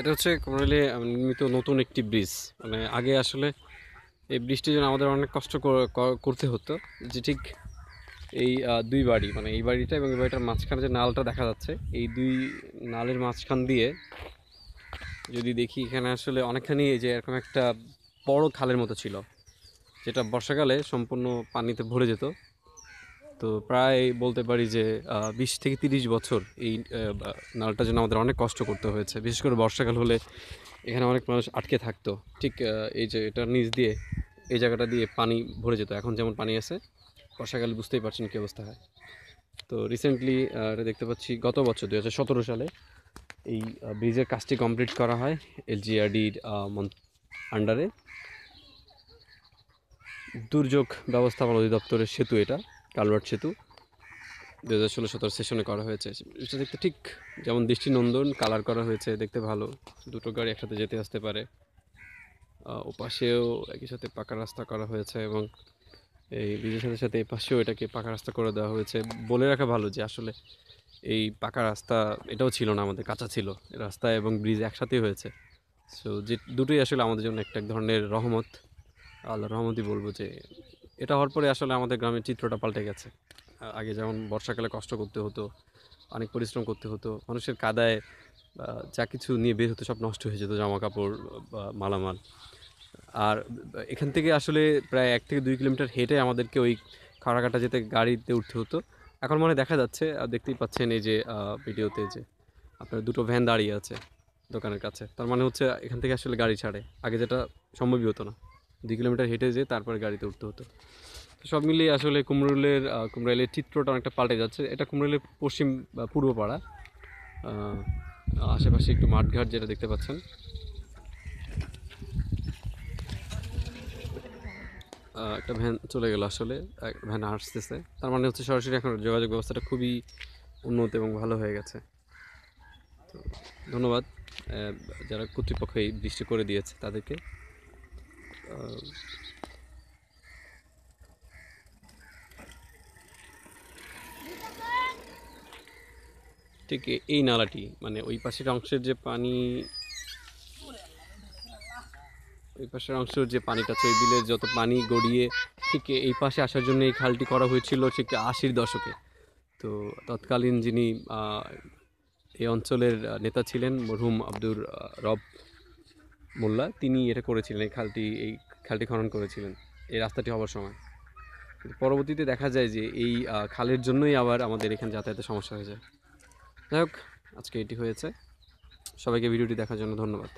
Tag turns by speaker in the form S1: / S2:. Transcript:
S1: এটা হচ্ছে কোমরালি নির্মিত নতুন একটি ব্রিজ মানে আগে আসলে এই ব্রিজটির জন্য আমাদের অনেক কষ্ট করতে হতো যে ঠিক এই দুই বাড়ি মানে এই বাড়িটা এবং এই বাড়িটার মাঝখানে যে নালটা দেখা যাচ্ছে এই দুই নালের মাঝখান দিয়ে যদি দেখি এখানে আসলে অনেকখানি এই যে এরকম একটা বড় খালের মতো ছিল যেটা বর্ষাকালে সম্পূর্ণ পানিতে ভরে যেত তো প্রায় বলতে পারি যে বিশ থেকে তিরিশ বছর এই নালটার জন্য আমাদের অনেক কষ্ট করতে হয়েছে বিশেষ করে বর্ষাকাল হলে এখানে অনেক মানুষ আটকে থাকতো ঠিক এই যে এটা নিচ দিয়ে এই জায়গাটা দিয়ে পানি ভরে যেত এখন যেমন পানি আছে বর্ষাকালে বুঝতেই পারছেন কী অবস্থা হয় তো রিসেন্টলি এটা দেখতে পাচ্ছি গত বছর দু হাজার সালে এই ব্রিজের কাজটি কমপ্লিট করা হয় এলজিআরডির আন্ডারে দুর্যোগ ব্যবস্থাপনা অধিদপ্তরের সেতু এটা কালভার্ট সেতু দু হাজার ষোলো সতেরো সেশনে করা হয়েছে এটা দেখতে ঠিক যেমন দৃষ্টিনন্দন কালার করা হয়েছে দেখতে ভালো দুটো গাড়ি একসাথে যেতে আসতে পারে ও পাশেও একই সাথে পাকা রাস্তা করা হয়েছে এবং এই ব্রিজের সাথে সাথে এই পাশেও এটাকে পাকা রাস্তা করে দেওয়া হয়েছে বলে রাখা ভালো যে আসলে এই পাকা রাস্তা এটাও ছিল না আমাদের কাঁচা ছিল রাস্তা এবং ব্রিজ একসাথেই হয়েছে সো যে দুটোই আসলে আমাদের জন্য একটা এক ধরনের রহমত আল্লাহ রহমতই বলবো যে এটা হওয়ার পরে আসলে আমাদের গ্রামের চিত্রটা পাল্টে গেছে আগে যেমন বর্ষাকালে কষ্ট করতে হতো অনেক পরিশ্রম করতে হতো মানুষের কাদায় যা কিছু নিয়ে বের হতো সব নষ্ট হয়ে যেত জামা কাপড় বা মালামাল আর এখান থেকে আসলে প্রায় এক থেকে দুই কিলোমিটার হেঁটে আমাদেরকে ওই খাড়াকাটা যেতে গাড়িতে উঠতে হতো এখন মানে দেখা যাচ্ছে আর দেখতেই পাচ্ছেন এই যে ভিডিওতে যে আপনার দুটো ভ্যান দাঁড়িয়ে আছে দোকানের কাছে তার মানে হচ্ছে এখান থেকে আসলে গাড়ি ছাড়ে আগে যেটা সম্ভবই হতো না দুই কিলোমিটার হেঁটে যেয়ে তারপরে গাড়িতে উঠতে হতো সব মিলিয়ে আসলে কুমরুলের কুমরাইলের চিত্রটা অনেকটা পাল্টে যাচ্ছে এটা কুমরুলের পশ্চিম পূর্ব পাড়া আশেপাশে একটু মাঠঘাট যেটা দেখতে পাচ্ছেন একটা ভ্যান চলে গেল আসলে ভ্যান আসতেছে তার মানে হচ্ছে সরাসরি এখন যোগাযোগ ব্যবস্থাটা খুবই উন্নত এবং ভালো হয়ে গেছে তো ধন্যবাদ যারা কর্তৃপক্ষ এই বৃষ্টি করে দিয়েছে তাদেরকে ঠিক এই নালাটি মানে ওই পাশের অংশের যে পানি ওই পাশের অংশের যে পানিটা আছে দিলে বিলের যত পানি গড়িয়ে ঠিক এই পাশে আসার জন্য এই খালটি করা হয়েছিল ঠিক আশির দশকে তো তৎকালীন যিনি এই অঞ্চলের নেতা ছিলেন মরহুম আব্দুর রব মোল্লা তিনি এটা করেছিলেন এই খালটি এই খালটি খনন করেছিলেন এই রাস্তাটি হওয়ার সময় পরবর্তীতে দেখা যায় যে এই খালের জন্যই আবার আমাদের এখানে যাতায়াতের সমস্যা হয়ে যায় যাই হোক আজকে এটি হয়েছে সবাইকে ভিডিওটি দেখার জন্য ধন্যবাদ